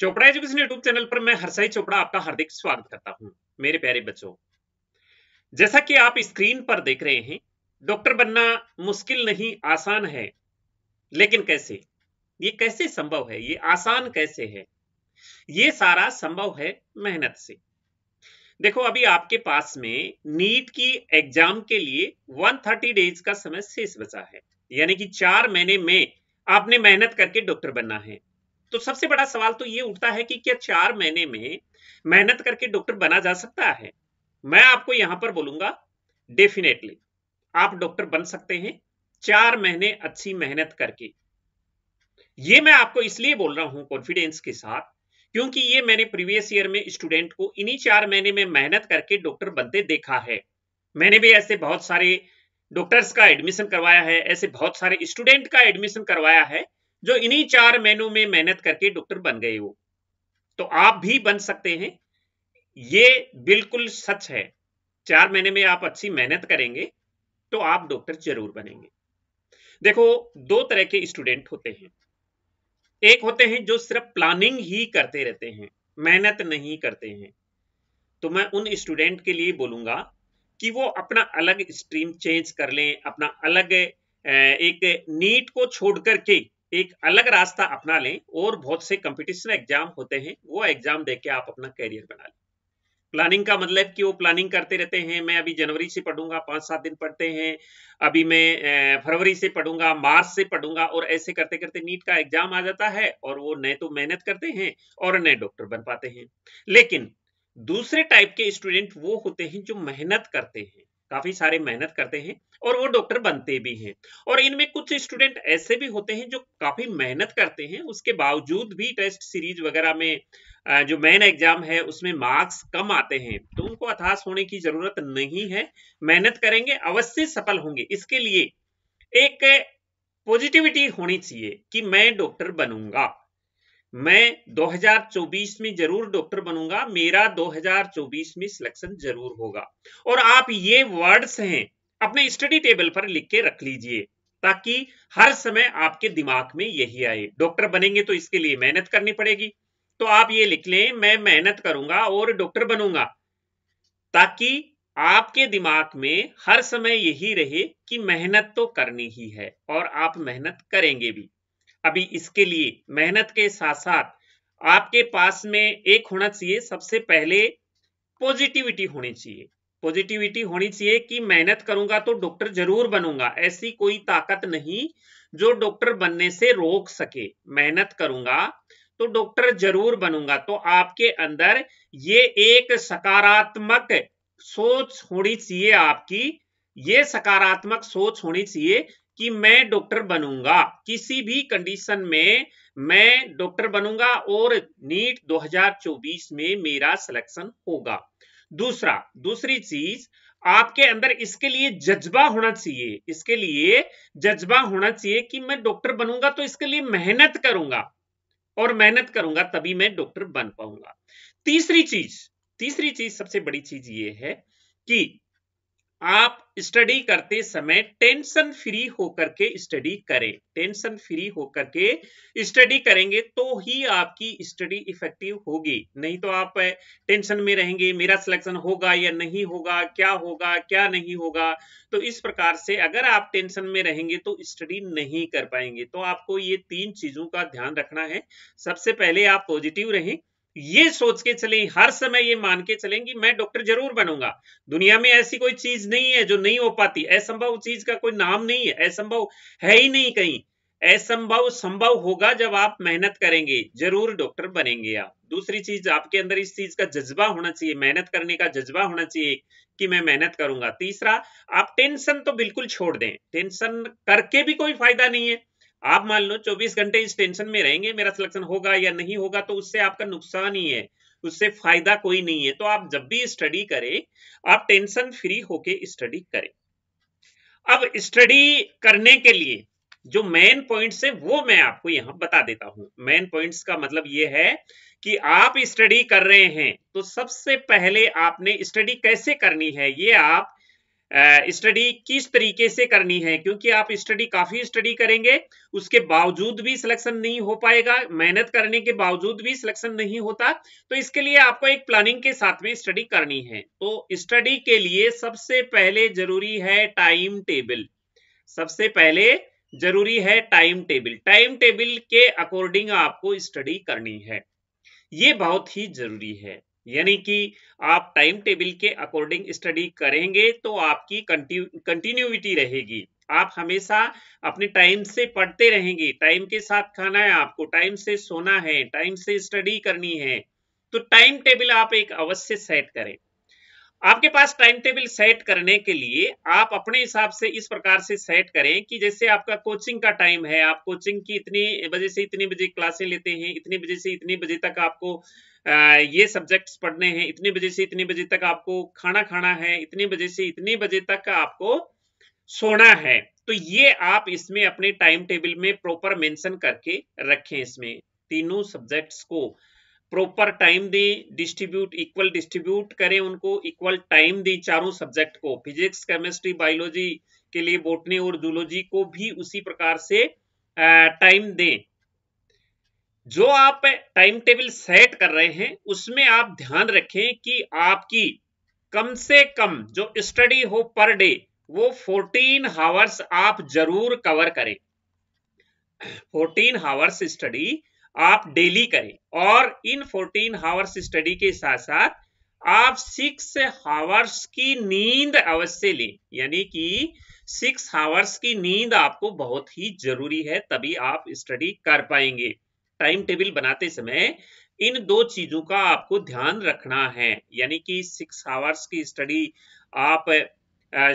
Chopra education YouTube channel पर मैं हरसाई चोपड़ा आपका हार्दिक स्वागत करता हूं मेरे प्यारे बच्चों जैसा कि आप स्क्रीन पर देख रहे हैं डॉक्टर बनना मुश्किल नहीं आसान है लेकिन कैसे ये कैसे संभव है ये आसान कैसे है ये सारा संभव है मेहनत से देखो अभी आपके पास में नीट की एग्जाम के लिए 130 डेज का समय शेष बचा है यानी कि चार महीने में आपने मेहनत करके डॉक्टर बनना है तो सबसे बड़ा सवाल तो ये उठता है कि क्या चार महीने में मेहनत करके डॉक्टर बना जा सकता है मैं आपको यहां पर बोलूंगा डेफिनेटली आप डॉक्टर बन सकते हैं चार महीने अच्छी मेहनत करके ये मैं आपको इसलिए बोल रहा हूं कॉन्फिडेंस के साथ क्योंकि ये मैंने प्रीवियस ईयर में स्टूडेंट को इन्हीं चार महीने में मेहनत करके डॉक्टर बनते देखा है मैंने भी ऐसे बहुत सारे डॉक्टर्स का एडमिशन करवाया है ऐसे बहुत सारे स्टूडेंट का एडमिशन करवाया है जो इन्हीं चार महीनों में मेहनत करके डॉक्टर बन गए हो तो आप भी बन सकते हैं ये बिल्कुल सच है चार महीने में आप अच्छी मेहनत करेंगे तो आप डॉक्टर जरूर बनेंगे देखो दो तरह के स्टूडेंट होते हैं एक होते हैं जो सिर्फ प्लानिंग ही करते रहते हैं मेहनत नहीं करते हैं तो मैं उन स्टूडेंट के लिए बोलूंगा कि वो अपना अलग स्ट्रीम चेंज कर लें अपना अलग एक नीट को छोड़ करके एक अलग रास्ता अपना लें और बहुत से कंपटीशन एग्जाम होते हैं वो एग्जाम दे के आप अपना करियर बना लें प्लानिंग का मतलब कि वो प्लानिंग करते रहते हैं मैं अभी जनवरी से पढ़ूंगा पांच सात दिन पढ़ते हैं अभी मैं फरवरी से पढ़ूंगा मार्च से पढ़ूंगा और ऐसे करते करते नीट का एग्जाम आ जाता है और वो नए तो मेहनत करते हैं और नए डॉक्टर बन पाते हैं लेकिन दूसरे टाइप के स्टूडेंट वो होते हैं जो मेहनत करते हैं काफी सारे मेहनत करते हैं और वो डॉक्टर बनते भी हैं और इनमें कुछ स्टूडेंट ऐसे भी होते हैं जो काफी मेहनत करते हैं उसके बावजूद भी टेस्ट सीरीज वगैरह में जो मेन एग्जाम है उसमें मार्क्स कम आते हैं तो उनको अथास होने की जरूरत नहीं है मेहनत करेंगे अवश्य सफल होंगे इसके लिए एक पॉजिटिविटी होनी चाहिए कि मैं डॉक्टर बनूंगा मैं 2024 में जरूर डॉक्टर बनूंगा मेरा 2024 में सिलेक्शन जरूर होगा और आप ये वर्ड्स हैं अपने स्टडी टेबल पर लिख के रख लीजिए ताकि हर समय आपके दिमाग में यही आए डॉक्टर बनेंगे तो इसके लिए मेहनत करनी पड़ेगी तो आप ये लिख लें मैं मेहनत करूंगा और डॉक्टर बनूंगा ताकि आपके दिमाग में हर समय यही रहे कि मेहनत तो करनी ही है और आप मेहनत करेंगे भी अभी इसके लिए मेहनत के साथ साथ आपके पास में एक होना चाहिए सबसे पहले पॉजिटिविटी होनी चाहिए पॉजिटिविटी होनी चाहिए कि मेहनत करूंगा तो डॉक्टर जरूर बनूंगा ऐसी कोई ताकत नहीं जो डॉक्टर बनने से रोक सके मेहनत करूंगा तो डॉक्टर जरूर बनूंगा तो आपके अंदर ये एक सकारात्मक सोच होनी चाहिए आपकी ये सकारात्मक सोच होनी चाहिए कि मैं डॉक्टर बनूंगा किसी भी कंडीशन में मैं डॉक्टर बनूंगा और नीट 2024 में मेरा सिलेक्शन होगा दूसरा दूसरी चीज आपके अंदर इसके लिए जज्बा होना चाहिए इसके लिए जज्बा होना चाहिए कि मैं डॉक्टर बनूंगा तो इसके लिए मेहनत करूंगा और मेहनत करूंगा तभी मैं डॉक्टर बन पाऊंगा तीसरी चीज तीसरी चीज सबसे बड़ी चीज ये है कि आप स्टडी करते समय टेंशन फ्री होकर के स्टडी करें टेंशन फ्री होकर के स्टडी करेंगे तो ही आपकी स्टडी इफेक्टिव होगी नहीं तो आप टेंशन में रहेंगे मेरा सिलेक्शन होगा या नहीं होगा क्या होगा क्या नहीं होगा तो इस प्रकार से अगर आप टेंशन में रहेंगे तो स्टडी नहीं कर पाएंगे तो आपको ये तीन चीजों का ध्यान रखना है सबसे पहले आप पॉजिटिव रहें ये सोच के चले हर समय ये मान के चलें कि मैं डॉक्टर जरूर बनूंगा दुनिया में ऐसी कोई चीज नहीं है जो नहीं हो पाती असंभव चीज का कोई नाम नहीं है असंभव है ही नहीं कहीं असंभव संभव होगा जब आप मेहनत करेंगे जरूर डॉक्टर बनेंगे आप दूसरी चीज आपके अंदर इस चीज का जज्बा होना चाहिए मेहनत करने का जज्बा होना चाहिए कि मैं मेहनत करूंगा तीसरा आप टेंशन तो बिल्कुल छोड़ दें टेंशन करके भी कोई फायदा नहीं है आप मान लो 24 घंटे इस टेंशन में रहेंगे मेरा सिलेक्शन होगा या नहीं होगा तो उससे आपका नुकसान ही है उससे फायदा कोई नहीं है तो आप जब भी स्टडी करें आप टेंशन फ्री होके स्टडी करें अब स्टडी करने के लिए जो मेन पॉइंट्स है वो मैं आपको यहां बता देता हूं मेन पॉइंट्स का मतलब ये है कि आप स्टडी कर रहे हैं तो सबसे पहले आपने स्टडी कैसे करनी है ये आप स्टडी किस तरीके से करनी है क्योंकि आप स्टडी काफी स्टडी करेंगे उसके बावजूद भी सिलेक्शन नहीं हो पाएगा मेहनत करने के बावजूद भी सिलेक्शन नहीं होता तो इसके लिए आपको एक प्लानिंग के साथ में स्टडी करनी है तो स्टडी के लिए सबसे पहले जरूरी है टाइम टेबल सबसे पहले जरूरी है टाइम टेबल टाइम टेबल के अकॉर्डिंग आपको स्टडी करनी है ये बहुत ही जरूरी है यानी कि आप टाइम टेबल के अकॉर्डिंग स्टडी करेंगे तो आपकी कंटिन्यूटी रहेगी आप हमेशा अपने टाइम से पढ़ते रहेंगे टाइम के साथ खाना है आपको टाइम से सोना है टाइम से स्टडी करनी है तो टाइम टेबल आप एक अवश्य सेट करें आपके पास टाइम टेबल सेट करने के लिए आप अपने हिसाब से इस प्रकार से सेट करें कि जैसे आपका कोचिंग का टाइम है आप कोचिंग की इतनी बजे से इतनी बजे क्लासे लेते हैं इतने बजे से इतने बजे तक आपको ये सब्जेक्ट्स पढ़ने हैं इतने बजे से इतने बजे तक आपको खाना खाना है इतने बजे से इतने बजे तक आपको सोना है तो ये आप इसमें अपने टाइम टेबल में प्रॉपर मेंशन करके रखें इसमें तीनों सब्जेक्ट्स को प्रॉपर टाइम दें डिस्ट्रीब्यूट इक्वल डिस्ट्रीब्यूट करें उनको इक्वल टाइम दें चारों सब्जेक्ट को फिजिक्स केमिस्ट्री बायोलॉजी के लिए बोटनी और जूलॉजी को भी उसी प्रकार से टाइम दें जो आप टाइम टेबल सेट कर रहे हैं उसमें आप ध्यान रखें कि आपकी कम से कम जो स्टडी हो पर डे वो 14 हावर्स आप जरूर कवर करें 14 हावर्स स्टडी आप डेली करें और इन 14 हावर्स स्टडी के साथ साथ आप सिक्स हावर्स की नींद अवश्य लें यानी कि सिक्स हावर्स की नींद आपको बहुत ही जरूरी है तभी आप स्टडी कर पाएंगे टाइम टेबल बनाते समय इन दो चीजों का आपको ध्यान रखना है यानी कि सिक्स आवर्स की स्टडी आप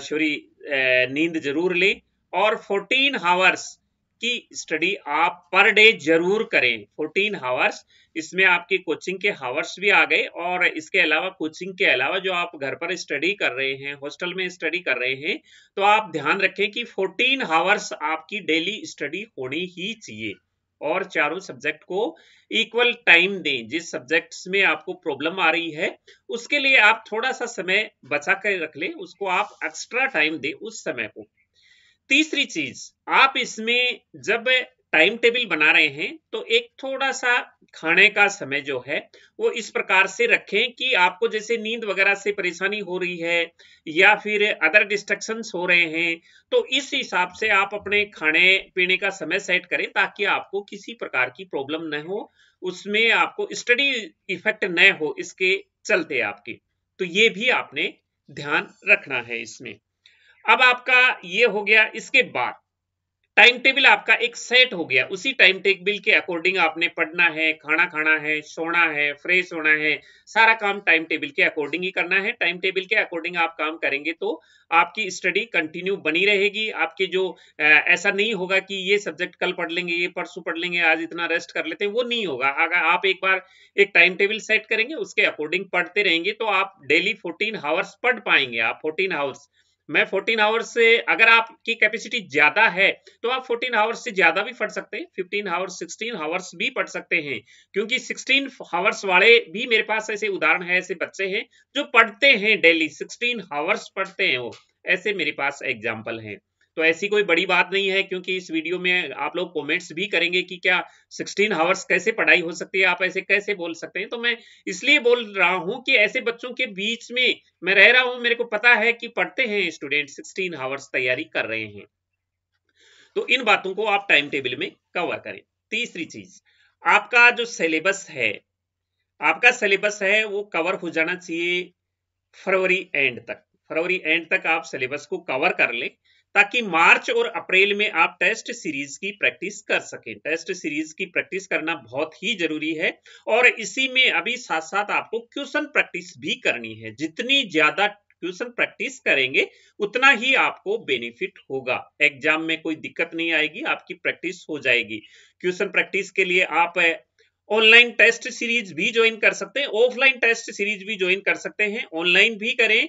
सॉरी नींद जरूर लें और फोर्टीन हावर्स की स्टडी आप पर डे जरूर करें फोर्टीन हावर्स इसमें आपके कोचिंग के हावर्स भी आ गए और इसके अलावा कोचिंग के अलावा जो आप घर पर स्टडी कर रहे हैं हॉस्टल में स्टडी कर रहे हैं तो आप ध्यान रखें कि फोर्टीन हावर्स आपकी डेली स्टडी होनी ही चाहिए और चारों सब्जेक्ट को इक्वल टाइम दें जिस सब्जेक्ट्स में आपको प्रॉब्लम आ रही है उसके लिए आप थोड़ा सा समय बचा कर रख लें उसको आप एक्स्ट्रा टाइम दें उस समय को तीसरी चीज आप इसमें जब टाइम टेबल बना रहे हैं तो एक थोड़ा सा खाने का समय जो है वो इस प्रकार से रखें कि आपको जैसे नींद वगैरह से परेशानी हो रही है या फिर अदर डिस्ट्रक्शंस हो रहे हैं तो इस हिसाब से आप अपने खाने पीने का समय सेट करें ताकि आपको किसी प्रकार की प्रॉब्लम न हो उसमें आपको स्टडी इफेक्ट न हो इसके चलते आपके तो ये भी आपने ध्यान रखना है इसमें अब आपका ये हो गया इसके बाद टाइम टेबल आपका एक सेट हो गया उसी टाइम टेबल के अकॉर्डिंग आपने पढ़ना है खाना खाना है सोना है फ्रेश होना है सारा काम टाइम टेबल के अकॉर्डिंग ही करना है टाइम टेबल के अकॉर्डिंग आप काम करेंगे तो आपकी स्टडी कंटिन्यू बनी रहेगी आपके जो ऐसा नहीं होगा कि ये सब्जेक्ट कल पढ़ लेंगे ये परसों पढ़ लेंगे आज इतना रेस्ट कर लेते हैं वो नहीं होगा अगर आप एक बार एक टाइम टेबल सेट करेंगे उसके अकॉर्डिंग पढ़ते रहेंगे तो आप डेली फोर्टीन हावर्स पढ़ पाएंगे आप फोर्टीन हावर्स मैं 14 आवर्स से अगर आपकी कैपेसिटी ज्यादा है तो आप 14 आवर्स से ज्यादा भी पढ़ सकते हैं 15 आवर्स 16 आवर्स भी पढ़ सकते हैं क्योंकि 16 आवर्स वाले भी मेरे पास ऐसे उदाहरण है ऐसे बच्चे हैं जो पढ़ते हैं डेली 16 आवर्स पढ़ते हैं वो ऐसे मेरे पास एग्जाम्पल हैं तो ऐसी कोई बड़ी बात नहीं है क्योंकि इस वीडियो में आप लोग कमेंट्स भी करेंगे कि क्या 16 हावर्स कैसे पढ़ाई हो सकती है आप ऐसे कैसे बोल सकते हैं तो मैं इसलिए बोल रहा हूं कि ऐसे बच्चों के बीच में मैं रह रहा हूं मेरे को पता है कि पढ़ते हैं स्टूडेंट सिक्सटीन हावर्स तैयारी कर रहे हैं तो इन बातों को आप टाइम टेबल में कवर करें तीसरी चीज आपका जो सिलेबस है आपका सिलेबस है वो कवर हो जाना चाहिए फरवरी एंड तक फरवरी एंड तक आप सिलेबस को कवर कर लें ताकि मार्च और अप्रैल में आप टेस्ट सीरीज की प्रैक्टिस कर सकें टेस्ट सीरीज की प्रैक्टिस करना बहुत ही जरूरी है और इसी में अभी साथ साथ आपको क्वेश्चन प्रैक्टिस भी करनी है जितनी ज्यादा क्वेश्चन प्रैक्टिस करेंगे उतना ही आपको बेनिफिट होगा एग्जाम में कोई दिक्कत नहीं आएगी आपकी प्रैक्टिस हो जाएगी क्वेश्चन प्रैक्टिस के लिए आप ऑनलाइन टेस्ट सीरीज भी ज्वाइन कर सकते हैं ऑफलाइन टेस्ट सीरीज भी ज्वाइन कर सकते हैं ऑनलाइन भी करें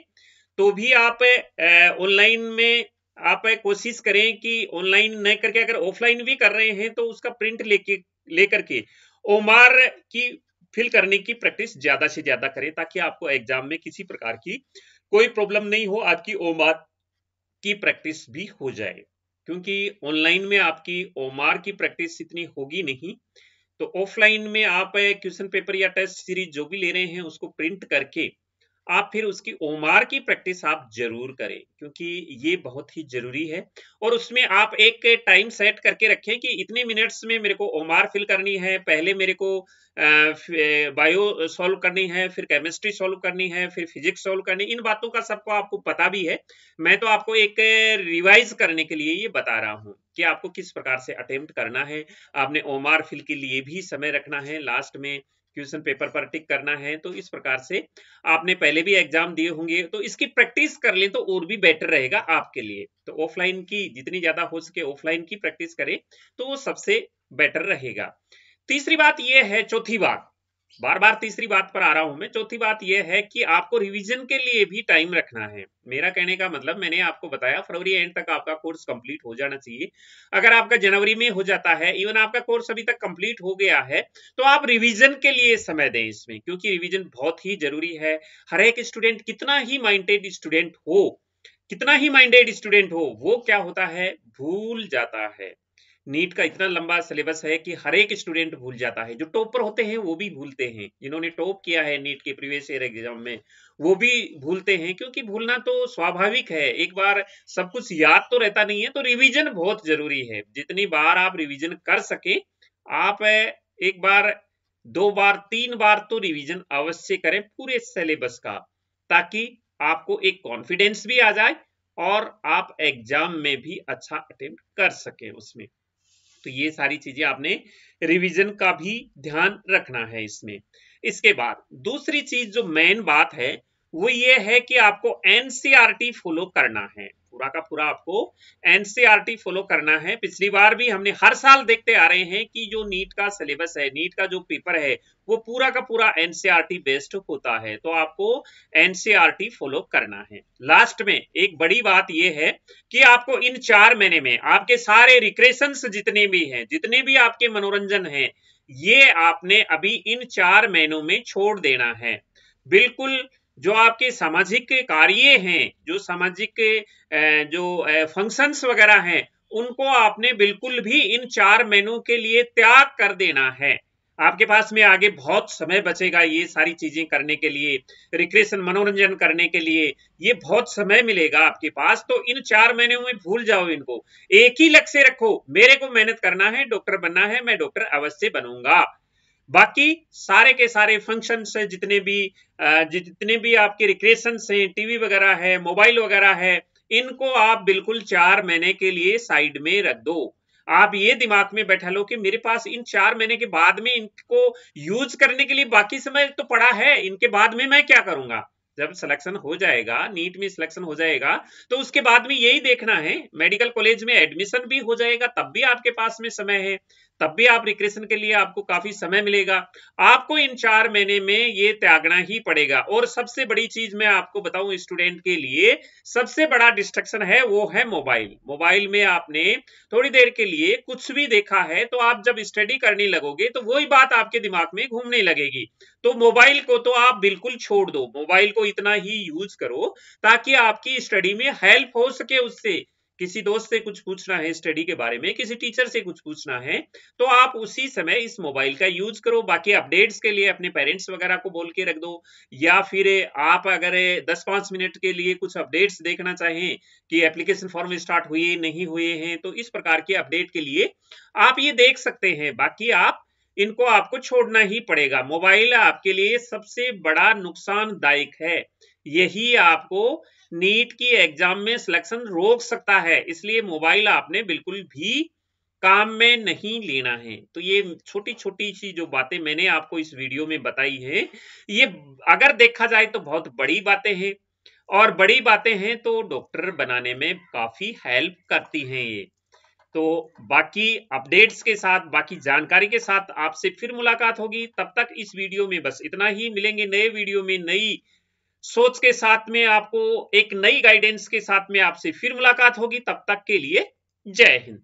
तो भी आप ऑनलाइन में आप कोशिश करें कि ऑनलाइन न करके अगर ऑफलाइन भी कर रहे हैं तो उसका प्रिंट लेके लेकर के ओमार की फिल करने की प्रैक्टिस ज्यादा से ज्यादा करें ताकि आपको एग्जाम में किसी प्रकार की कोई प्रॉब्लम नहीं हो आपकी ओमार की प्रैक्टिस भी हो जाए क्योंकि ऑनलाइन में आपकी ओमार की प्रैक्टिस इतनी होगी नहीं तो ऑफलाइन में आप क्वेश्चन पेपर या टेस्ट सीरीज जो भी ले रहे हैं उसको प्रिंट करके आप फिर उसकी ओमार की प्रैक्टिस आप जरूर करें क्योंकि ये बहुत ही जरूरी है और उसमें आप एक टाइम सेट करके रखें कि इतने मिनट्स में मेरे को ओमार फिल करनी है पहले मेरे को बायो सॉल्व करनी है फिर केमिस्ट्री सॉल्व करनी है फिर फिजिक्स सॉल्व करनी इन बातों का सबको आपको पता भी है मैं तो आपको एक रिवाइज करने के लिए ये बता रहा हूँ कि आपको किस प्रकार से अटेम्प्ट करना है आपने ओमार फिल के लिए भी समय रखना है लास्ट में क्वेश्चन पेपर पर टिक करना है तो इस प्रकार से आपने पहले भी एग्जाम दिए होंगे तो इसकी प्रैक्टिस कर लें तो और भी बेटर रहेगा आपके लिए तो ऑफलाइन की जितनी ज्यादा हो सके ऑफलाइन की प्रैक्टिस करें तो वो सबसे बेटर रहेगा तीसरी बात यह है चौथी बात बार बार तीसरी बात पर आ रहा हूं मैं चौथी बात यह है कि आपको रिवीजन के लिए भी टाइम रखना है मेरा कहने का मतलब मैंने आपको बताया फरवरी एंड तक आपका कोर्स कंप्लीट हो जाना चाहिए अगर आपका जनवरी में हो जाता है इवन आपका कोर्स अभी तक कंप्लीट हो गया है तो आप रिवीजन के लिए समय दें इसमें क्योंकि रिविजन बहुत ही जरूरी है हर एक स्टूडेंट कितना ही माइंडेड स्टूडेंट हो कितना ही माइंडेड स्टूडेंट हो वो क्या होता है भूल जाता है नीट का इतना लंबा सिलेबस है कि हर एक स्टूडेंट भूल जाता है जो टॉप पर होते हैं वो भी भूलते हैं जिन्होंने टॉप किया है नीट के प्रीवियस ईयर एग्जाम में वो भी भूलते हैं क्योंकि भूलना तो स्वाभाविक है एक बार सब कुछ याद तो रहता नहीं है तो रिविजन बहुत जरूरी है जितनी बार आप रिविजन कर सके आप एक बार दो बार तीन बार तो रिविजन अवश्य करें पूरे सिलेबस का ताकि आपको एक कॉन्फिडेंस भी आ जाए और आप एग्जाम में भी अच्छा अटेम्प्ट कर सकें उसमें तो ये सारी चीजें आपने रिवीजन का भी ध्यान रखना है इसमें इसके बाद दूसरी चीज जो मेन बात है वो ये है कि आपको एनसीआरटी फॉलो e करना है पूरा का पूरा आपको एनसीआरटी फॉलो e करना है पिछली बार भी हमने हर साल देखते आ रहे हैं कि जो नीट का सिलेबस है नीट का जो पेपर है वो पूरा का पूरा एनसीआरटी बेस्ड e होता है तो आपको एनसीआरटी फॉलो करना है लास्ट में एक बड़ी बात यह है कि आपको इन चार महीने में आपके सारे रिक्रेशन जितने भी हैं जितने भी आपके मनोरंजन है ये आपने अभी इन चार महीनों में छोड़ देना है बिल्कुल जो आपके सामाजिक कार्य हैं जो सामाजिक जो फंक्शंस वगैरह हैं उनको आपने बिल्कुल भी इन चार मेनू के लिए त्याग कर देना है आपके पास में आगे बहुत समय बचेगा ये सारी चीजें करने के लिए रिक्रेशन मनोरंजन करने के लिए ये बहुत समय मिलेगा आपके पास तो इन चार महीने में भूल जाओ इनको एक ही लक्ष्य रखो मेरे को मेहनत करना है डॉक्टर बनना है मैं डॉक्टर अवश्य बनूंगा बाकी सारे के सारे फंक्शन से जितने भी जितने भी आपके रिक्रेशन हैं टीवी वगैरह है मोबाइल वगैरह है इनको आप बिल्कुल चार महीने के लिए साइड में रख दो आप ये दिमाग में बैठा लो कि मेरे पास इन चार महीने के बाद में इनको यूज करने के लिए बाकी समय तो पड़ा है इनके बाद में मैं क्या करूंगा जब सिलेक्शन हो जाएगा नीट में सिलेक्शन हो जाएगा तो उसके बाद में यही देखना है मेडिकल कॉलेज में एडमिशन भी हो जाएगा तब भी आपके पास में समय है तब भी आप रिक्रेशन के लिए आपको काफी समय मिलेगा आपको इन चार महीने में ये त्यागना ही पड़ेगा और सबसे बड़ी चीज मैं आपको बताऊं स्टूडेंट के लिए सबसे बड़ा डिस्ट्रक्शन है वो है मोबाइल मोबाइल में आपने थोड़ी देर के लिए कुछ भी देखा है तो आप जब स्टडी करने लगोगे तो वही बात आपके दिमाग में घूमने लगेगी तो मोबाइल को तो आप बिल्कुल छोड़ दो मोबाइल को इतना ही यूज करो ताकि आपकी स्टडी में हेल्प हो सके उससे किसी दोस्त से कुछ पूछना है स्टडी के बारे में किसी टीचर से कुछ पूछना है तो आप उसी समय इस मोबाइल का यूज करो बाकी अपडेट्स के लिए अपने पेरेंट्स वगैरह को बोल के रख दो या फिर आप अगर दस पांच मिनट के लिए कुछ अपडेट्स देखना चाहें कि एप्लीकेशन फॉर्म स्टार्ट हुए नहीं हुए हैं तो इस प्रकार के अपडेट के लिए आप ये देख सकते हैं बाकी आप इनको आपको छोड़ना ही पड़ेगा मोबाइल आपके लिए सबसे बड़ा नुकसानदायक है यही आपको नीट की एग्जाम में सिलेक्शन रोक सकता है इसलिए मोबाइल आपने बिल्कुल भी काम में नहीं लेना है तो ये छोटी छोटी सी जो बातें मैंने आपको इस वीडियो में बताई है ये अगर देखा जाए तो बहुत बड़ी बातें हैं और बड़ी बातें हैं तो डॉक्टर बनाने में काफी हेल्प करती हैं ये तो बाकी अपडेट्स के साथ बाकी जानकारी के साथ आपसे फिर मुलाकात होगी तब तक इस वीडियो में बस इतना ही मिलेंगे नए वीडियो में नई सोच के साथ में आपको एक नई गाइडेंस के साथ में आपसे फिर मुलाकात होगी तब तक के लिए जय हिंद